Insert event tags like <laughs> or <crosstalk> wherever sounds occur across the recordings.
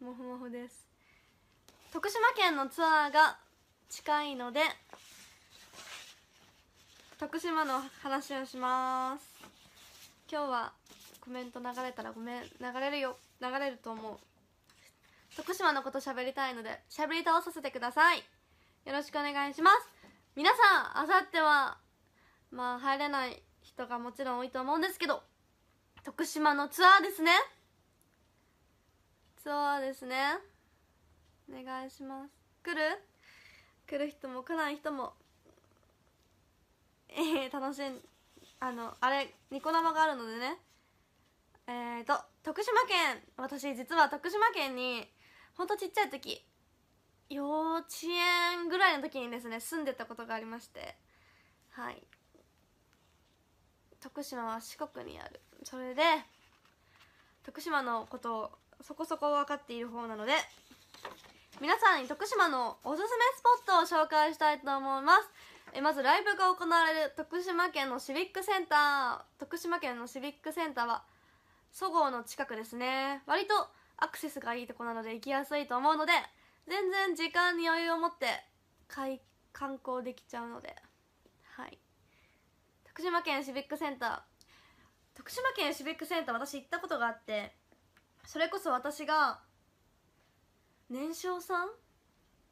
もふもふです徳島県のツアーが近いので徳島の話をします今日はコメント流れたらごめん流れるよ流れると思う徳島のこと喋りたいので喋り倒させてくださいよろしくお願いします皆さんあさってはまあ入れない人がもちろん多いと思うんですけど徳島のツアーですねそうですねお願いします来る来る人も来ない人もええー、楽しんあのあれニコ生があるのでねえっ、ー、と徳島県私実は徳島県にほんとちっちゃい時幼稚園ぐらいの時にですね住んでたことがありましてはい徳島は四国にあるそれで徳島のことをそこそこ分かっている方なので皆さんに徳島のおすすめスポットを紹介したいと思いますえまずライブが行われる徳島県のシビックセンター徳島県のシビックセンターはそごうの近くですね割とアクセスがいいとこなので行きやすいと思うので全然時間に余裕を持って観光できちゃうのではい徳島県シビックセンター徳島県シビックセンター私行ったことがあってそれこそ私が年少さん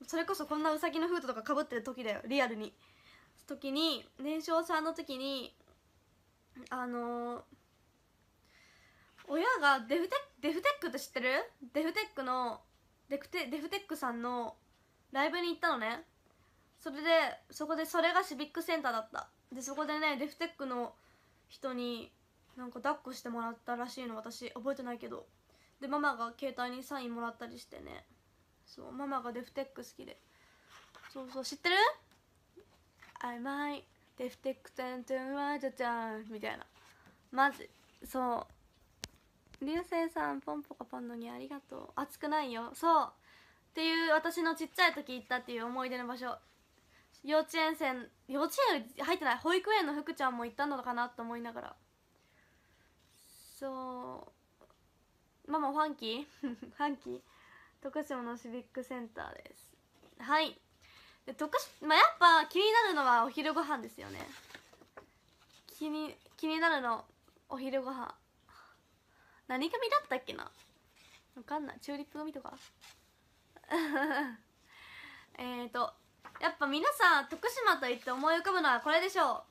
それこそこんなうさぎのフードとかかぶってる時だよリアルに時に年少さんの時にあのー、親がデフテックデフテックって知ってるデフテックのデクテデフテックさんのライブに行ったのねそれでそこでそれがシビックセンターだったでそこでねデフテックの人になんか抱っこしてもらったらしいの私覚えてないけどでママが携帯にサインもらったりしてねそうママがデフテック好きでそうそう知ってる ?I might デフテックテントゥンワジャジゃンみたいなマジそう流星さんポンポカパンのにありがとう暑くないよそうっていう私のちっちゃい時行ったっていう思い出の場所幼稚園生幼稚園入ってない保育園の福ちゃんも行ったのかなと思いながらそうママファンキー <laughs> ファンキー徳島のシビックセンターですはいで徳島、まあ、やっぱ気になるのはお昼ご飯ですよね気に気になるのお昼ご飯何組だったっけなわかんないチューリップ組とか <laughs> えっとやっぱ皆さん徳島といって思い浮かぶのはこれでしょ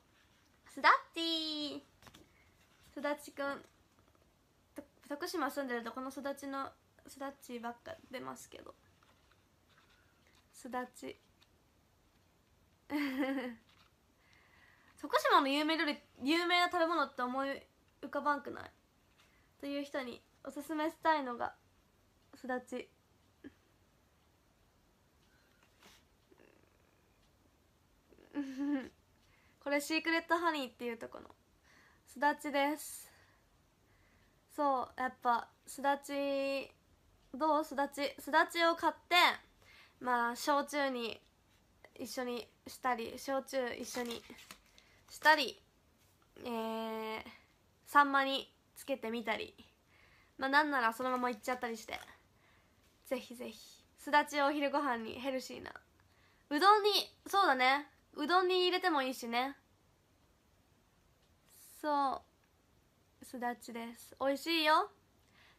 うすだっちーすだちくん徳島住んでるとこの育ちの育ちばっか出ますけどすだち <laughs> 徳島の有名料理有名な食べ物って思い浮かばんくないという人におすすめしたいのがすだち <laughs> これシークレットハニーっていうとこのすだちですそうやっぱすだちどうすだちすだちを買ってまあ焼酎に一緒にしたり焼酎一緒にしたりえー、サンマにつけてみたりまあなんならそのままいっちゃったりしてぜひぜひすだちをお昼ご飯にヘルシーなうどんにそうだねうどんに入れてもいいしねそうすだちです美味しいよ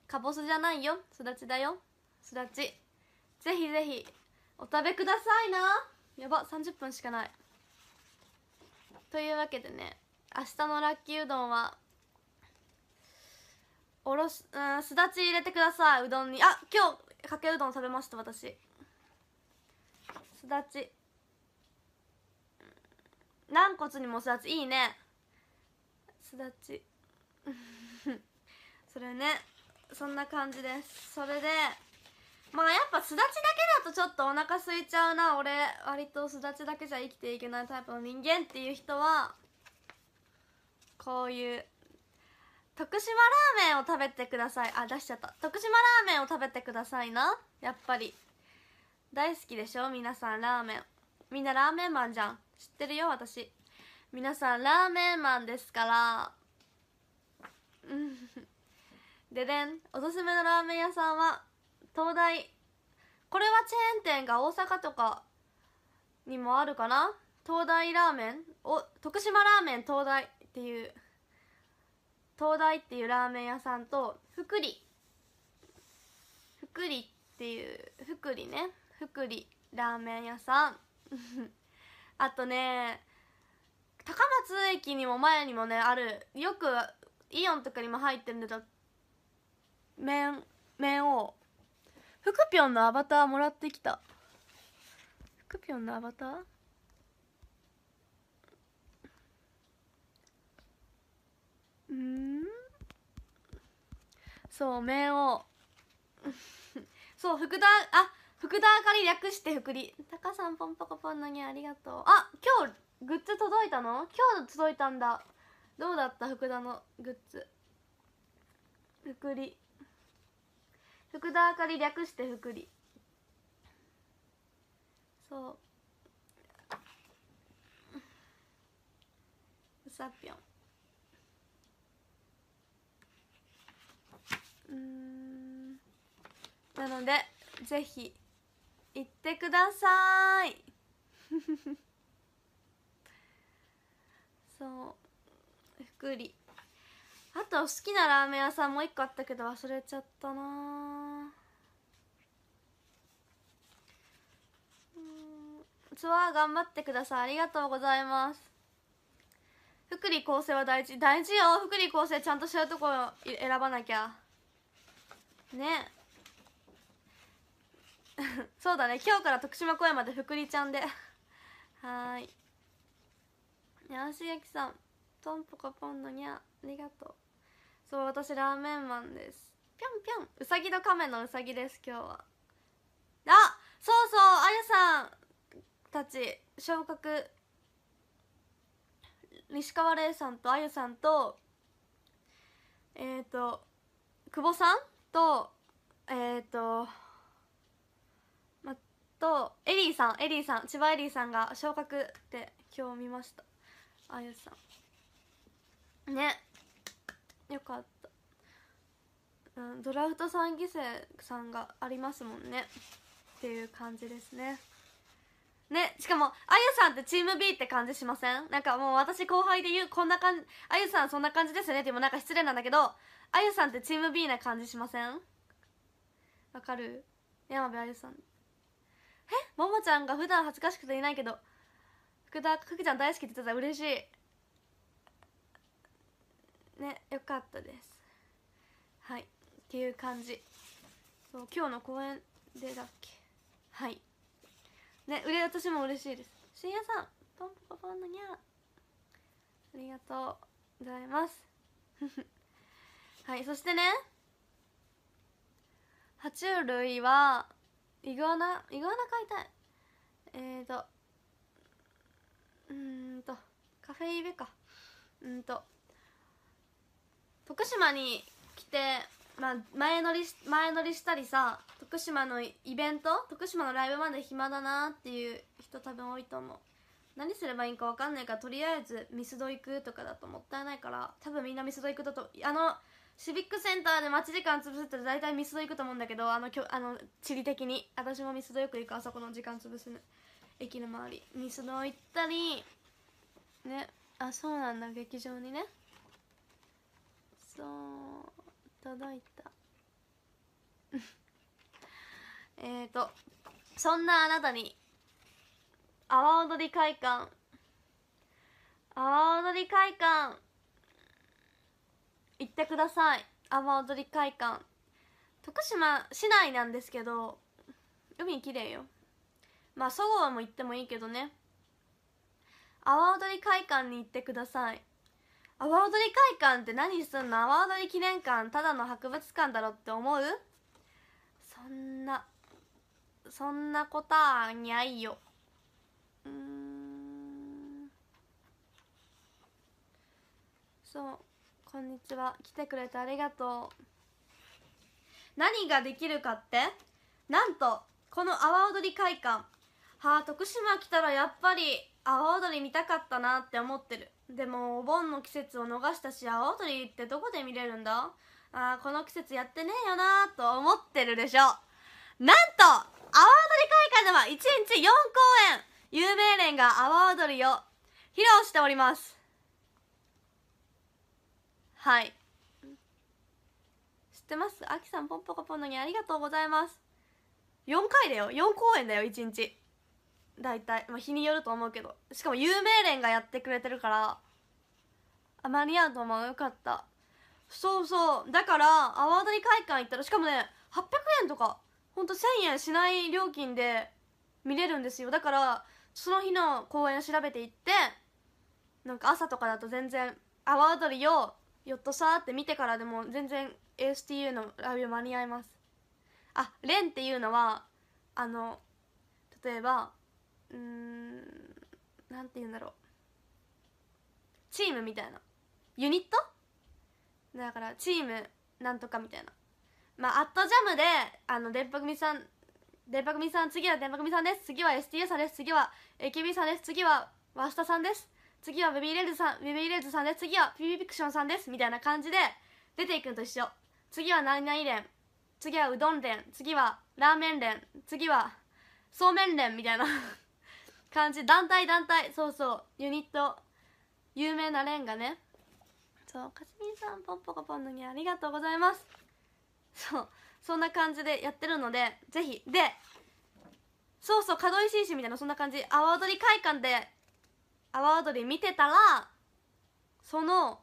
かぼすじゃないよすだちだよすだちぜひぜひお食べくださいなやば30分しかないというわけでね明日のラッキーうどんはおろしうんすだち入れてくださいうどんにあ今日かけうどん食べました私すだち軟骨にもすだちいいねすだち <laughs> それねそんな感じですそれでまあやっぱすだちだけだとちょっとお腹空いちゃうな俺割とすだちだけじゃ生きていけないタイプの人間っていう人はこういう徳島ラーメンを食べてくださいあ出しちゃった徳島ラーメンを食べてくださいなやっぱり大好きでしょ皆さんラーメンみんなラーメンマンじゃん知ってるよ私皆さんラーメンマンですからででんおすすめのラーメン屋さんは東大これはチェーン店が大阪とかにもあるかな東大ラーメンお徳島ラーメン東大っていう東大っていうラーメン屋さんと福利福利っていう福利ね福利ラーメン屋さん <laughs> あとね高松駅にも前にもねあるよくイオンとかにも入ってるんだ面面をふくぴょんのアバターもらってきたふくぴょんのアバターんそう面をそう福田あ福田あかり略して福利タカさんポンポコポンのにありがとうあ今日グッズ届いたの今日届いたんだどうだった福田のグッズ福利福田あかり略して福利そううさぴょんうんなのでぜひ行ってください <laughs> そう福利あと好きなラーメン屋さんもう一個あったけど忘れちゃったなツアー頑張ってくださいありがとうございます福利厚生は大事大事よ福利厚生ちゃんとしちゃうとこ選ばなきゃね <laughs> そうだね今日から徳島公園まで福利ちゃんで <laughs> はいねあしさんとんぽこぽんのにゃありがとうそう私ラーメンマンですぴょんぴょんうさぎと亀のうさぎです今日はあそうそうあゆさんたち昇格西川玲さんとあゆさんとえっ、ー、と久保さんとえっ、ー、とまとエリーさんエリーさん千葉エリーさんが昇格って今日見ましたあゆさんねよかった、うん、ドラフト3犠牲さんがありますもんねっていう感じですねねしかもあゆさんってチーム B って感じしませんなんかもう私後輩で言うこんな感じあゆさんそんな感じですねでもなんか失礼なんだけどあゆさんってチーム B な感じしませんわかる山部あゆさんえももちゃんが普段恥ずかしくていないけど福田かけちゃん大好きって言ってたら嬉しいねよかったですはいっていう感じそう今日の公演でだっけはいねうれ私も嬉しいです深夜さんポンポコポンのにゃありがとうございます <laughs> はいそしてね爬虫類はイグアナイグアナ飼いたいえっ、ー、とうんとカフェイベかうんと徳島に来て、まあ、前乗り前乗りしたりさ徳島のイベント徳島のライブまで暇だなっていう人多分多いと思う何すればいいか分かんないからとりあえずミスド行くとかだともったいないから多分みんなミスド行くだとあのシビックセンターで待ち時間潰すって大体ミスド行くと思うんだけどあのきょあの地理的に私もミスドよく行くあそこの時間潰すの駅の周りミスド行ったりねあそうなんだ劇場にねそう届いた <laughs> えっとそんなあなたに阿波踊り会館阿波踊り会館行ってください阿波踊り会館徳島市内なんですけど海きれいよまあそごうも行ってもいいけどね阿波踊り会館に行ってください阿波踊り会館って何すんの阿波踊り記念館ただの博物館だろって思うそんなそんなことはにゃいようんそうこんにちは来てくれてありがとう何ができるかってなんとこの阿波踊り会館はあ徳島来たらやっぱり阿波踊り見たかったなって思ってるでもお盆の季節を逃したし青鳥ってどこで見れるんだあーこの季節やってねえよなーと思ってるでしょなんと阿波踊り会館では1日4公演有名連が阿波踊りを披露しておりますはい知ってますあきさんぽンぽコぽンのにありがとうございます4回だよ4公演だよ1日大体、まあ、日によると思うけどしかも有名連がやってくれてるからあ間に合うと思うよかったそうそうだから阿波踊り会館行ったらしかもね800円とかほんと1000円しない料金で見れるんですよだからその日の公演を調べて行ってなんか朝とかだと全然阿波踊りをよっとさーって見てからでも全然 ASTU のライブ間に合いますあ連っていうのはあの例えばうんなんて言うんだろうチームみたいなユニットだからチームなんとかみたいなまあ「アットジャムであの電波組さん電波組さん次は電波組さんです次は STU さんです次は AKB さんです次はワスタさんです次はベビーレーズさんベビーレズさんです次はピピピクションさんですみたいな感じで出ていくのと一緒次は何々連次はうどん連次はラーメン連次はそうめん連みたいな感じ団体団体そうそうユニット有名なレンがねそうかすみさんぽんぽこぽンのにありがとうございますそうそんな感じでやってるのでぜひでそうそう門井紳士みたいなそんな感じ阿波踊り会館で阿波踊り見てたらその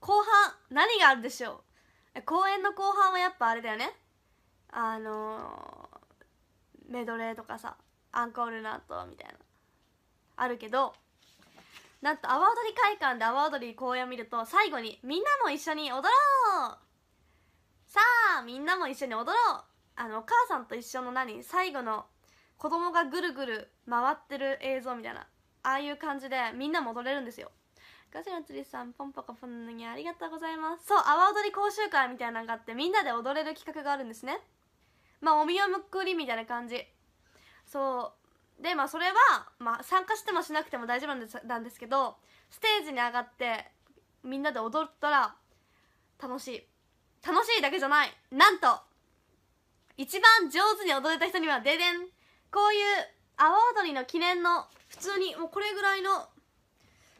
後半何があるでしょう公演の後半はやっぱあれだよねあのー、メドレーとかさアンコールの後みたいなあるけどなんと阿波踊り会館で阿波踊り公演を見ると最後にみんなも一緒に踊ろうさあみんなも一緒に踊ろうあのお母さんと一緒の何最後の子供がぐるぐる回ってる映像みたいなああいう感じでみんなも踊れるんですよガチのつりさんポンポコポンのにありがとうございますそう阿波踊り講習会みたいなのがあってみんなで踊れる企画があるんですねまあお見送りみたいな感じそうでまあそれは、まあ、参加してもしなくても大丈夫なんですなんですけどステージに上がってみんなで踊ったら楽しい楽しいだけじゃないなんと一番上手に踊れた人にはででんこういう阿波踊りの記念の普通にもうこれぐらいの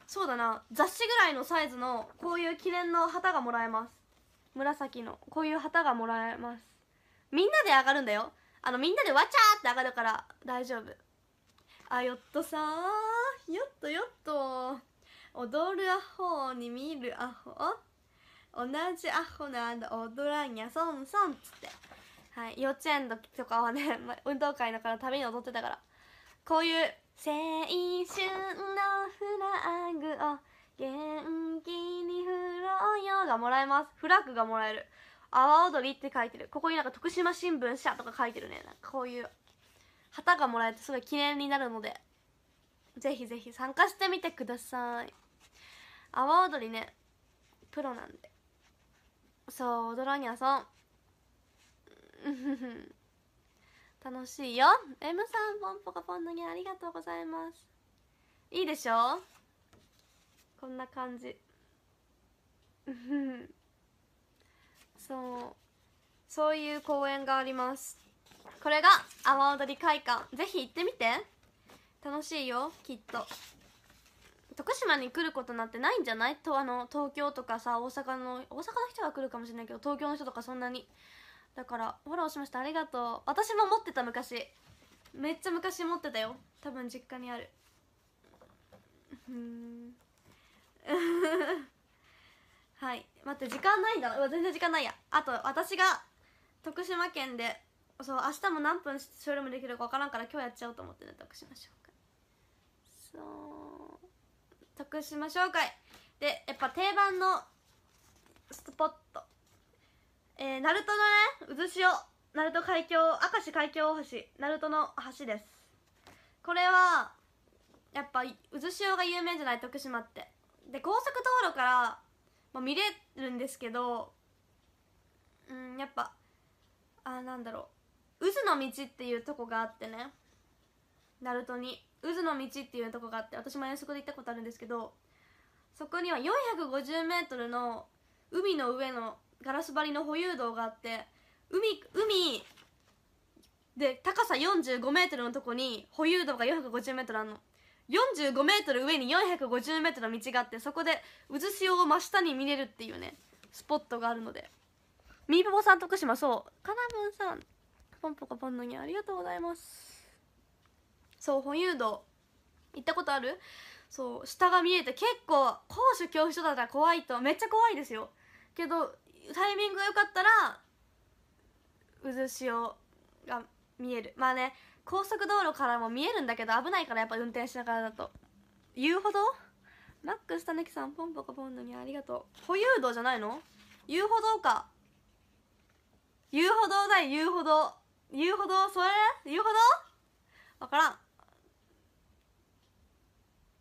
そうだな雑誌ぐらいのサイズのこういう記念の旗がもらえます紫のこういう旗がもらえますみんなで上がるんだよあのみんなでわちゃーって上がるから大丈夫あよっとさよっとよっと踊るアホに見るアホ同じアホなんだ踊らんやそんそんっつってはい幼稚園の時とかはね、<laughs> ま、運動会だからたに踊ってたからこういう青春のフラッグを元気に振ろうよがもらえますフラッグがもらえる阿波踊りって書いてるここになんか徳島新聞社とか書いてるねなんかこういう旗がもらえてすごい記念になるのでぜひぜひ参加してみてください阿波踊りねプロなんでそう踊らにゃそん <laughs> 楽しいよ M さんポンポコポンのにありがとうございますいいでしょこんな感じうん <laughs> そうそういう公演がありますこれが阿波踊り会館ぜひ行ってみて楽しいよきっと徳島に来ることなんてないんじゃないとあの東京とかさ大阪の大阪の人は来るかもしれないけど東京の人とかそんなにだからフォローしましたありがとう私も持ってた昔めっちゃ昔持ってたよ多分実家にあるうんはい待って時間ないんだうわ全然時間ないやあと私が徳島県でそう明日も何分ショールームできるか分からんから今日やっちゃおうと思ってね徳島紹介そう徳島紹介でやっぱ定番のスポットえー、鳴門のね渦潮鳴門海峡明石海峡大橋鳴門の橋ですこれはやっぱ渦潮が有名じゃない徳島ってで高速道路からまあ、見れるんですけどうんやっぱあなんだろう渦の道っていうとこがあってねナルトに渦の道っていうとこがあって私も遠足で行ったことあるんですけどそこには 450m の海の上のガラス張りの保有道があって海海で高さ 45m のとこに保有道が 450m あるの45メートル上に450メートルの道があってそこで渦潮を真下に見れるっていうねスポットがあるのでみーぽぽさん徳島そうかなぶんさんぽんぽかぽんのにありがとうございますそう本誘導行ったことあるそう下が見えて結構高所恐怖症だったら怖いとめっちゃ怖いですよけどタイミングが良かったら渦潮が見えるまあね高速道路からも見えるんだけど危ないからやっぱ運転しながらだと言うほどマックスたぬきさんポンポコポンのにありがとう保有道じゃないの言うほどか言うほどだよ言うほど言うほどそれ言うほど分からん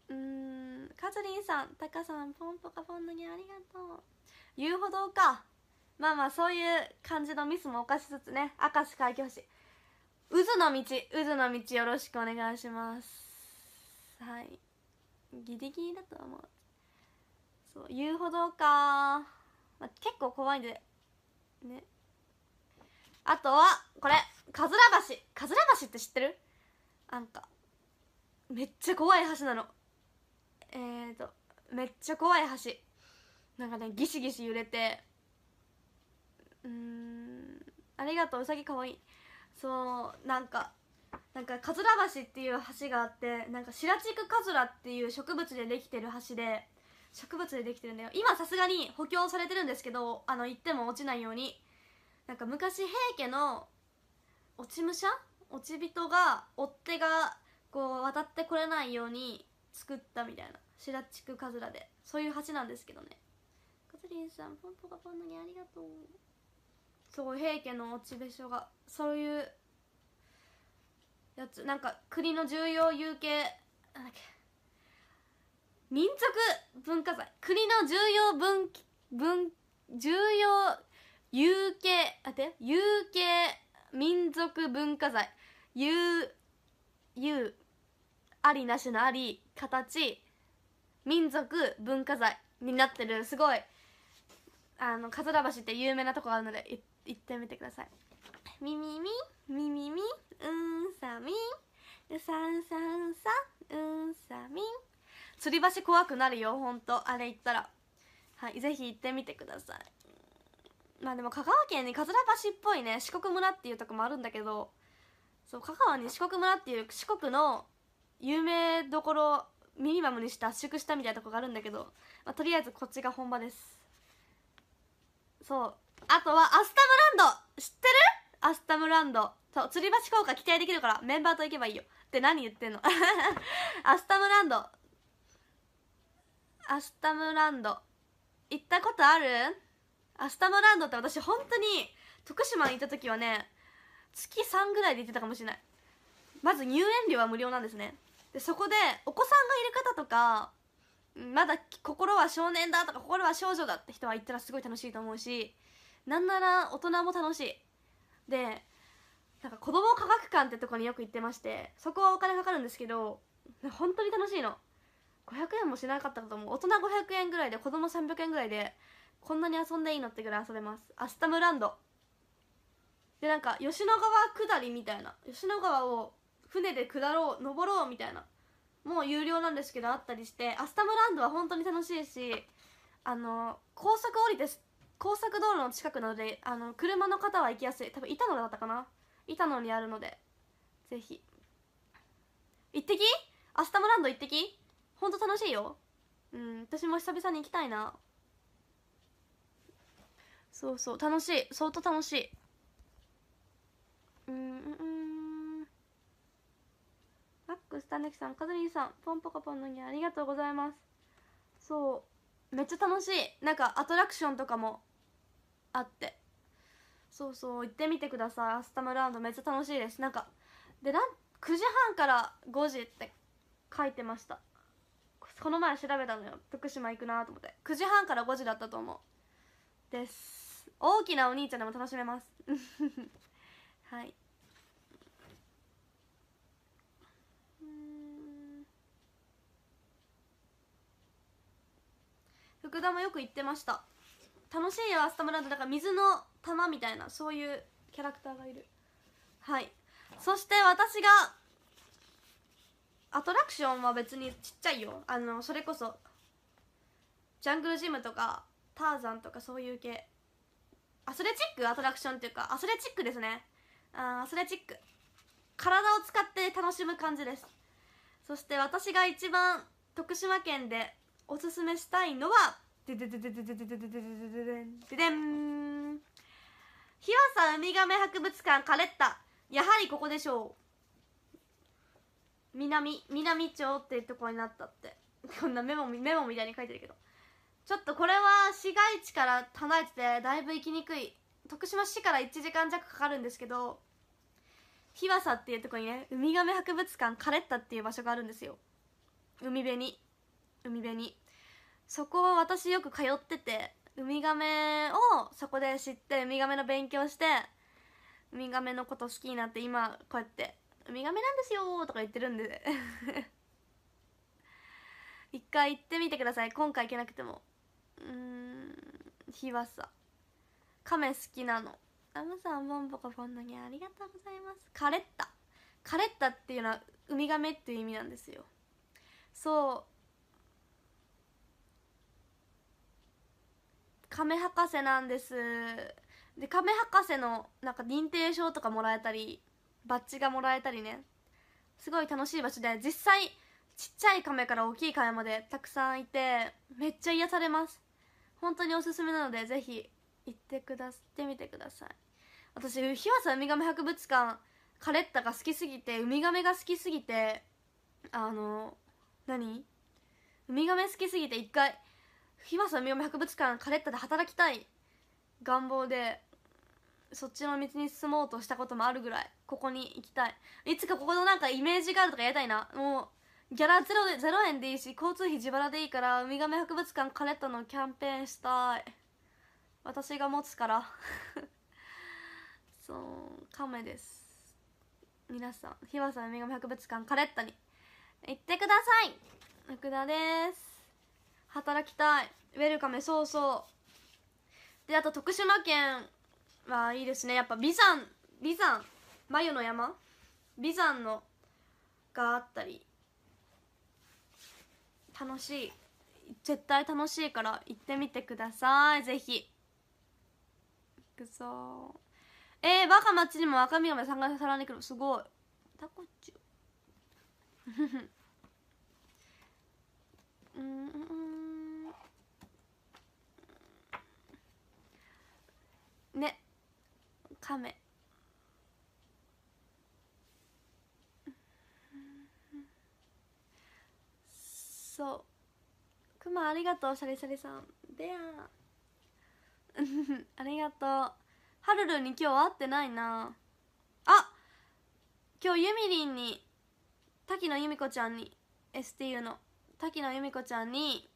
うんカズリンさんタカさんポンポカポンのにありがとう言うほどかまあまあそういう感じのミスも犯しつつね明石海峡市渦の道渦の道よろしくお願いしますはいギリギリだと思うそう遊歩道か、まあ、結構怖いんでねあとはこれかずら橋かずら橋って知ってるなんかめっちゃ怖い橋なのえーとめっちゃ怖い橋なんかねギシギシ揺れてうんありがとううさぎかわいいそうなんかなんかカズ橋っていう橋があってなんか白竹かずらっていう植物でできてる橋で植物でできてるんだよ今さすがに補強されてるんですけどあの行っても落ちないようになんか昔平家の落ち武者落ち人が追っ手がこう渡ってこれないように作ったみたいな白竹かずらでそういう橋なんですけどねカズリンさんポンポカポンのにありがとうそう平家の落ちべ所がそういうやつなんか国の重要有形なんだっけ民族文化財国の重要文文重要有形あて有形民族文化財有有ありなしのあり形民族文化財になってるすごいあの桂橋って有名なとこあるので行って言ってみてくださいみみみみみみうんさみうさんさんさうんさみ吊り橋怖くなるよほんとあれ言ったらはいぜひ行ってみてくださいまあでも香川県に桂橋っぽいね四国村っていうとこもあるんだけどそう香川に四国村っていう四国の有名どころミニマムにして圧縮したみたいなとこがあるんだけど、まあ、とりあえずこっちが本場ですそうあとはアスタムランド知ってるアスタムランドそう吊り橋効果期待できるからメンバーと行けばいいよって何言ってんの <laughs> アスタムランドアスタムランド行ったことあるアスタムランドって私本当に徳島にった時はね月3ぐらいで行ってたかもしれないまず入園料は無料なんですねでそこでお子さんがいる方とかまだ心は少年だとか心は少女だって人は行ったらすごい楽しいと思うしなんなら大人も楽しいでなんか子ども科学館ってとこによく行ってましてそこはお金かかるんですけど本当に楽しいの500円もしなかったかと思う大人500円ぐらいで子供300円ぐらいでこんなに遊んでいいのってぐらい遊べますアスタムランドでなんか吉野川下りみたいな吉野川を船で下ろう登ろうみたいなもう有料なんですけどあったりしてアスタムランドは本当に楽しいしあの高速降りて高速道路の近くなのであの車の方は行きやすい多分板野だったかな板野にあるのでぜひ行ってきアスタムランド行ってきほんと楽しいようん私も久々に行きたいなそうそう楽しい相当楽しいうんうんマックスタネキさんカズリンさんポンポコポンのにありがとうございますそうめっちゃ楽しいなんかアトラクションとかもあってそうそう行ってみてくださいアスタムランドめっちゃ楽しいですなんかでラ9時半から5時って書いてましたこの前調べたのよ徳島行くなと思って9時半から5時だったと思うです大きなお兄ちゃんでも楽しめます <laughs> はい福田もよく行ってました楽しいよアスタムランドだから水の玉みたいなそういうキャラクターがいるはいそして私がアトラクションは別にちっちゃいよあのそれこそジャングルジムとかターザンとかそういう系アスレチックアトラクションっていうかアスレチックですねあアスレチック体を使って楽しむ感じですそして私が一番徳島県でおすすめしたいのはででででででででででででででん日和さウミガメ博物館カレッタやはりここでしょう南南町っていうとこになったってこんなメモメモみたいに書いてるけどちょっとこれは市街地から離れててだいぶ行きにくい徳島市から1時間弱かかるんですけど日和佐っていうとこにねウミガメ博物館カレッタっていう場所があるんですよ海辺に海辺にそこは私よく通っててウミガメをそこで知ってウミガメの勉強してウミガメのこと好きになって今こうやって「ウミガメなんですよ」とか言ってるんで <laughs> 一回行ってみてください今回行けなくてもうん日和さカメ好きなのラムさんボンボコボンのにありがとうございますカレッタカレッタっていうのはウミガメっていう意味なんですよそう亀博士なんですで亀博士のなんか認定証とかもらえたりバッジがもらえたりねすごい楽しい場所で実際ちっちゃい亀から大きい亀までたくさんいてめっちゃ癒されます本当におすすめなのでぜひ行ってくださってみてください私日和さウミガメ博物館カレッタが好きすぎてウミガメが好きすぎてあの何ウミガメ好きすぎて一回日和佐美み博物館カレッタで働きたい願望でそっちの道に進もうとしたこともあるぐらいここに行きたいいつかここのなんかイメージがあるとかやりたいなもうギャラゼロで0円でいいし交通費自腹でいいからウミガメ博物館カレッタのキャンペーンしたい私が持つから <laughs> そうカメです皆さん日和んウミガメ博物館カレッタに行ってください福田です働きたいウェルカムそうそうであと徳島県はいいですねやっぱ美山美山眉の山美山のがあったり楽しい絶対楽しいから行ってみてくださいぜひ行くぞえー、バカ町にも若宮まで参加さらにけるすごいタコチュ <laughs> うんうんねカメそうくまありがとうシャリシャリさんでや <laughs> ありがとうはるるに今日会ってないなあ今日ゆみりんに滝野由美子ちゃんに STU の滝野由美子ちゃんに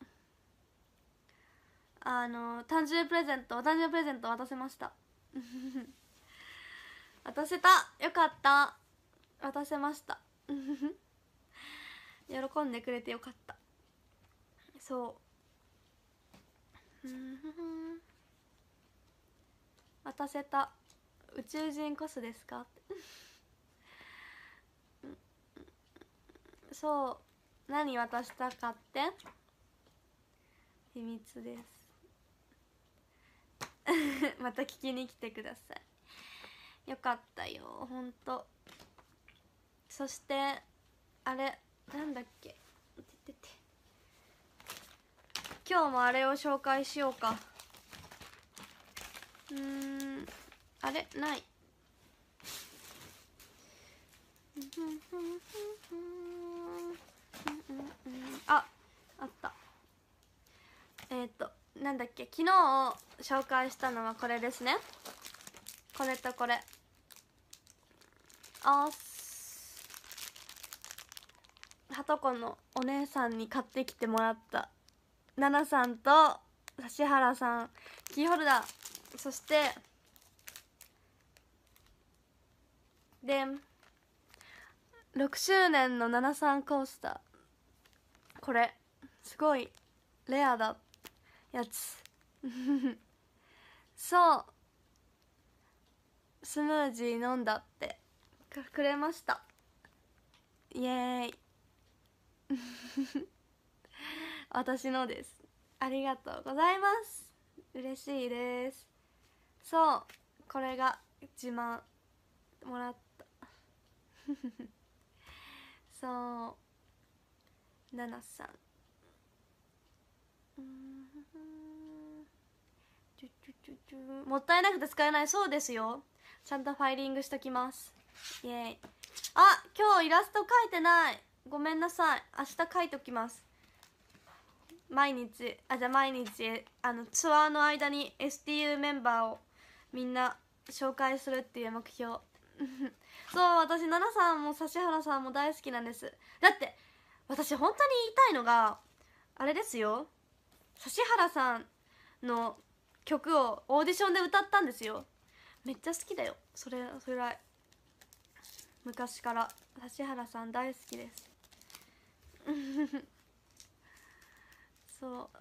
あの誕生日プレゼントお誕生日プレゼント渡せました <laughs> 渡せたよかった渡せました <laughs> 喜んでくれてよかったそう <laughs> 渡せた宇宙人こそですかそう何渡したかって秘密です <laughs> また聞きに来てくださいよかったよほんとそしてあれなんだっけ今日もあれを紹介しようか <laughs> うんあれないああったえっ、ー、となんだっけ昨日紹介したのはこれですねこれとこれあすはとこのお姉さんに買ってきてもらった奈々さんと指原さんキーホルダーそしてで6周年の73コースターこれすごいレアだやつ <laughs> そうスムージー飲んだってくれましたイエーイ <laughs> 私のですありがとうございます嬉しいですそうこれが自慢もらった <laughs> そうナナさんうんもったいなくて使えないそうですよちゃんとファイリングしときますイエイあ今日イラスト描いてないごめんなさい明日描いときます毎日あじゃあ毎日あのツアーの間に STU メンバーをみんな紹介するっていう目標 <laughs> そう私奈々さんも指原さんも大好きなんですだって私本当に言いたいのがあれですよ指原さんの曲をオーディションで歌ったんですよめっちゃ好きだよそれそれらい昔から指原さん大好きです <laughs> そう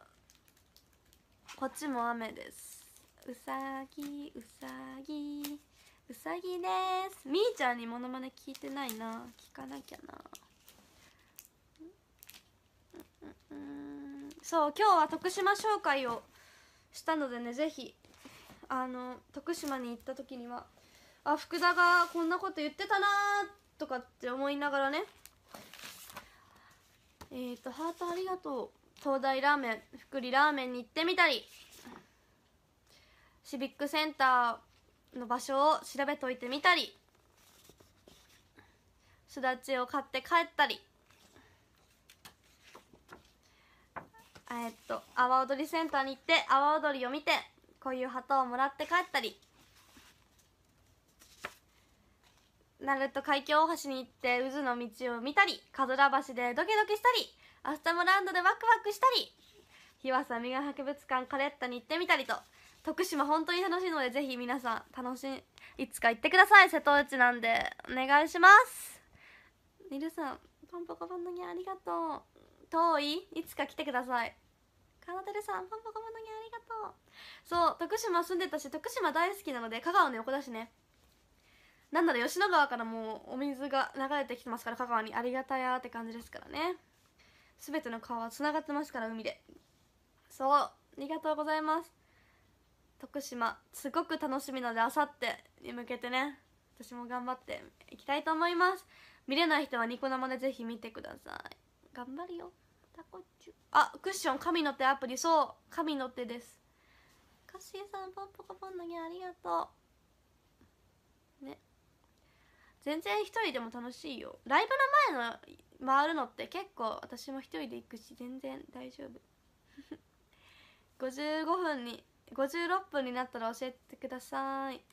こっちも雨ですうさぎうさぎうさぎですみーちゃんにモノマネ聞いてないな聞かなきゃなうんうんうんそう今日は徳島紹介をしたのでねぜひあの徳島に行った時にはあ福田がこんなこと言ってたなとかって思いながらねえっ、ー、とハートありがとう東大ラーメン福利ラーメンに行ってみたりシビックセンターの場所を調べといてみたりすだちを買って帰ったりえっと阿波踊りセンターに行って阿波踊りを見てこういう旗をもらって帰ったり鳴門海峡大橋に行って渦の道を見たりかずら橋でドキドキしたりアスタムランドでワクワクしたり日和佐美賀博物館カレッタに行ってみたりと徳島本当に楽しいのでぜひ皆さん楽しいいつか行ってください瀬戸内なんでお願いしますニルさんポンポコポンのにありがとう遠いいつか来てくださいかなたるさんパンパコマのにありがとうそう徳島住んでたし徳島大好きなので香川の横だしねなんなら吉野川からもうお水が流れてきてますから香川にありがたやって感じですからね全ての川はつながってますから海でそうありがとうございます徳島すごく楽しみなのであさってに向けてね私も頑張っていきたいと思います見れない人はニコ生でぜひ見てください頑張るよタコチュあクッション神の手アプリそう神の手ですカッシーさんポンポコポンのにありがとうね全然一人でも楽しいよライブの前の回るのって結構私も一人で行くし全然大丈夫55分 <laughs> に56分になったら教えてください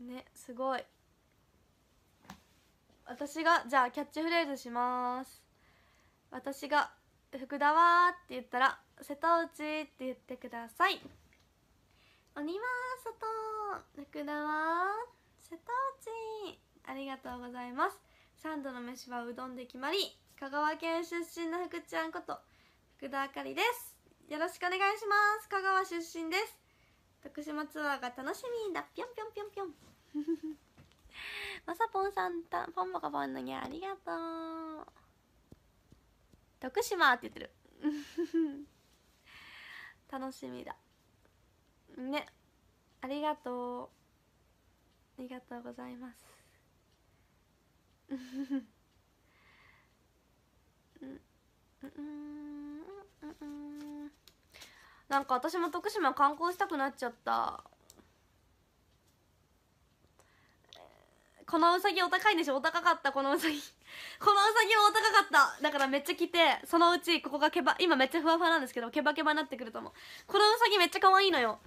ねすごい私がじゃあキャッチフレーズします私が「福田は」って言ったら「瀬戸内」って言ってください鬼は外福田は瀬戸内ありがとうございます三度の飯はうどんで決まり香川県出身の福ちゃんこと福田あかりですよろしくお願いします香川出身です徳島ツアーが楽しみだぴょんぴょんぴょんぴょんまさぽんさんた、ぽんぽかぽんのにゃありがとう。徳島って言ってる。<laughs> 楽しみだ。ね。ありがとう。ありがとうございます。なんか私も徳島観光したくなっちゃったこのうさぎお高いんでしょお高かったこのうさぎこのうさぎもお高かっただからめっちゃ着てそのうちここがケバ今めっちゃふわふわなんですけどケバケバになってくると思うこのうさぎめっちゃ可愛いのよ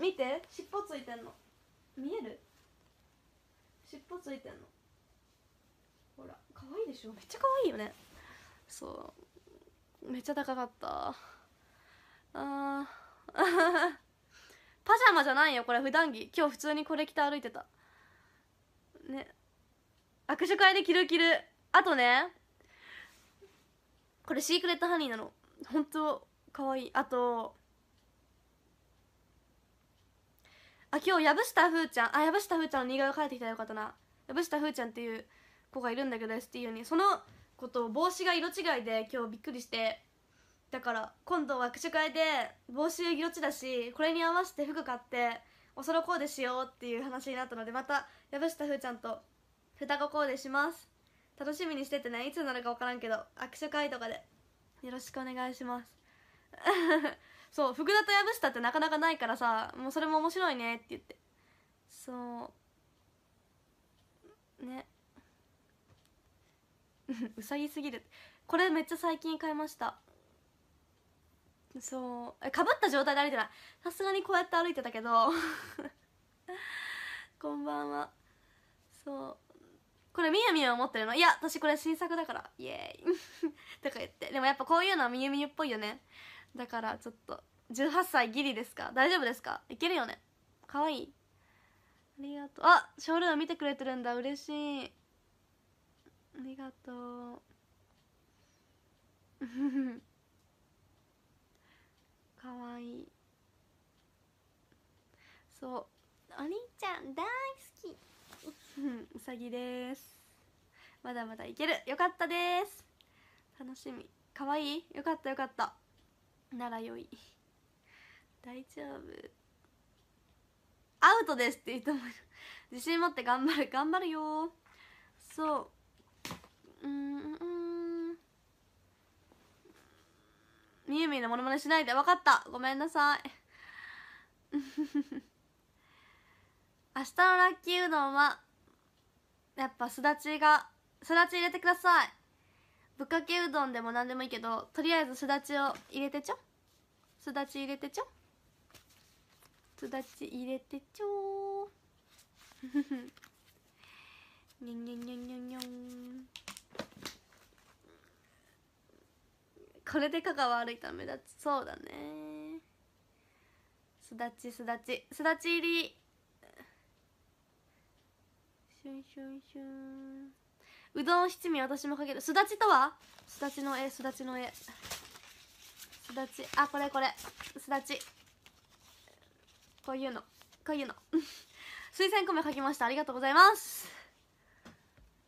見て尻尾ついてんの見える尻尾ついてんのほら可愛いでしょめっちゃ可愛いよねそうめっちゃ高かったあー <laughs> パジャマじゃないよこれ普段着今日普通にこれ着て歩いてたね握手会で着る着るあとねこれシークレットハニーなの本当可愛いあとあ今日藪下風ちゃんあ藪下風ちゃんの似顔絵描いてきたらよかったな藪下風ちゃんっていう子がいるんだけど STU にその子と帽子が色違いで今日びっくりしてだから今度握手会で帽子色違だしこれに合わせて服買っておそろコーデしようっていう話になったのでまた藪下ふーちゃんと双子コーデします楽しみにしててねいつになるか分からんけど握手会とかでよろしくお願いします <laughs> そう福田と藪下ってなかなかないからさもうそれも面白いねって言ってそうね <laughs> うさぎすぎるこれめっちゃ最近買いましたそうかぶった状態で歩いてないさすがにこうやって歩いてたけど <laughs> こんばんはそうこれみゆみゆは持ってるのいや私これ新作だからイエーイ <laughs> とか言ってでもやっぱこういうのはみゆみゆっぽいよねだからちょっと18歳ギリですか大丈夫ですかいけるよねかわいいありがとうあショールーム見てくれてるんだ嬉しいありがとう <laughs> かわいいそうお兄ちゃん大好きう <laughs> んうさぎですまだまだいけるよかったです楽しみかわいいよかったよかったならよい大丈夫アウトですって言と思う自信持って頑張る頑張るよそううんうんみゆみゆのモノマネしないで分かったごめんなさい <laughs> 明日のラッキーうどんはやっぱすだちがすだち入れてくださいぶっかけうどんでも何でもいいけどとりあえずすだちを入れてちょすだち入れてちょすだち入れてちょ <laughs> にょんにょんにょんにょんにょんこれでかが悪いたら目立ちそうだねすだちすだちすだち入りュンシュンシュンうどん七味私もかけるすだちとはすだちの絵すだちの絵すだちあこれこれすだちこういうのこういうの薦コ <laughs> 米書きましたありがとうございます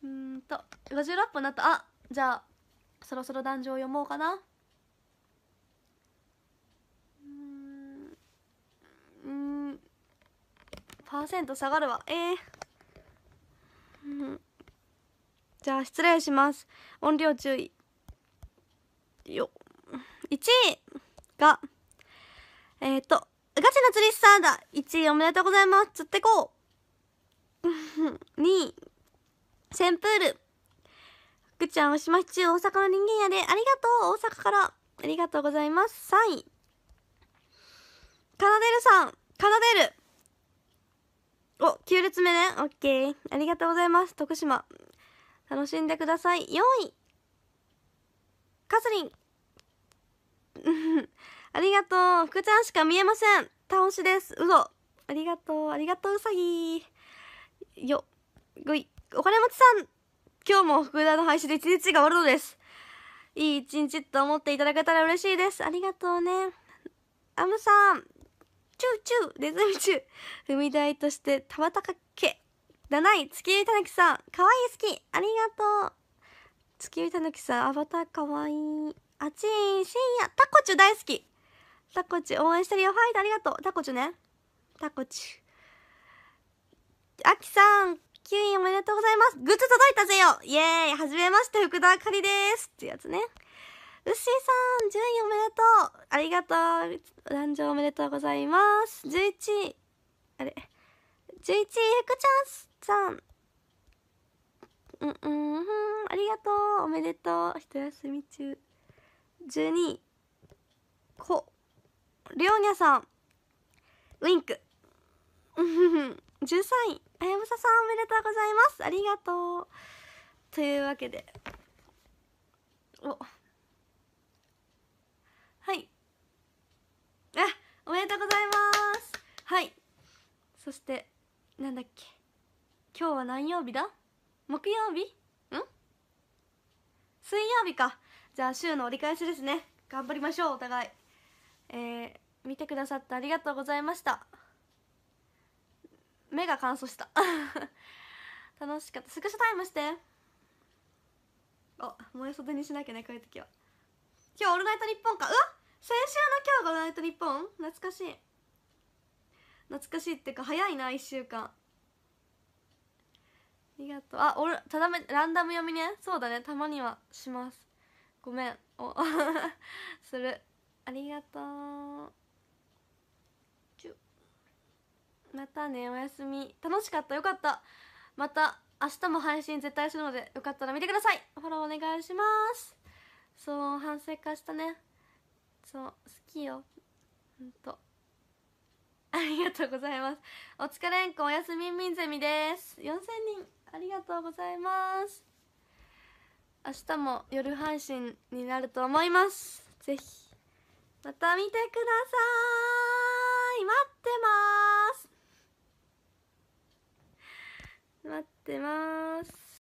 うんと56分になったあじゃあそろそろ壇上読もうかなうんパーセント下がるわええーじゃあ失礼します音量注意よ1位がえっ、ー、とガチの釣りスターだ1位おめでとうございます釣ってこう2 <laughs> 位センプールぐちゃんおしまし中大阪の人間やでありがとう大阪からありがとうございます3位奏でるさん奏でるお9列目ねオッケーありがとうございます徳島楽しんでください4位カスリン <laughs> ありがとう福ちゃんしか見えません倒しですうごありがとうありがとううさぎよ5位お金持ちさん今日も福田の配信で一日が終わるのですいい一日と思っていただけたら嬉しいですありがとうねアムさんチューチューネズミチュー踏み台として田たか7位、月見たぬきさん。かわいい好き。ありがとう。月見たぬきさん、アバターかわいい。あちー、深夜。タコチュ大好き。タコチュ応援してるよ。ファイトありがとう。タコチュね。タコチュ。あきさん、9位おめでとうございます。グッズ届いたぜよイエーイはじめまして、福田あかりですってやつね。うっしーさん、10位おめでとうありがとう誕生おめでとうございます。11位、あれ ?11 位、ふくちゃんちゃんうんうんありがとうおめでとう一休み中12こりょうにゃさんウインク13位あやぶささんおめでとうございますありがとうというわけでおはいあおめでとうございますはいそしてなんだっけ今日は何曜日だ木曜日ん水曜日かじゃあ週の折り返しですね頑張りましょうお互いえー、見てくださってありがとうございました目が乾燥した <laughs> 楽しかったスクショタイムしてあ燃え袖にしなきゃねこういう時は今日「オールナイトニッポンか」かうわ先週の今日が「オールナイトニッポン」懐かしい懐かしいっていうか早いな1週間ありがとうあ俺ただめランダム読みねそうだねたまにはしますごめんお <laughs> するありがとうまたねおやすみ楽しかったよかったまた明日も配信絶対するのでよかったら見てくださいフォローお願いしますそう反省化したねそう好きよほんとありがとうございますお疲れんこおやすみみんゼミです4000人ありがとうございます明日も夜配信になると思いますぜひまた見てください待ってます待ってます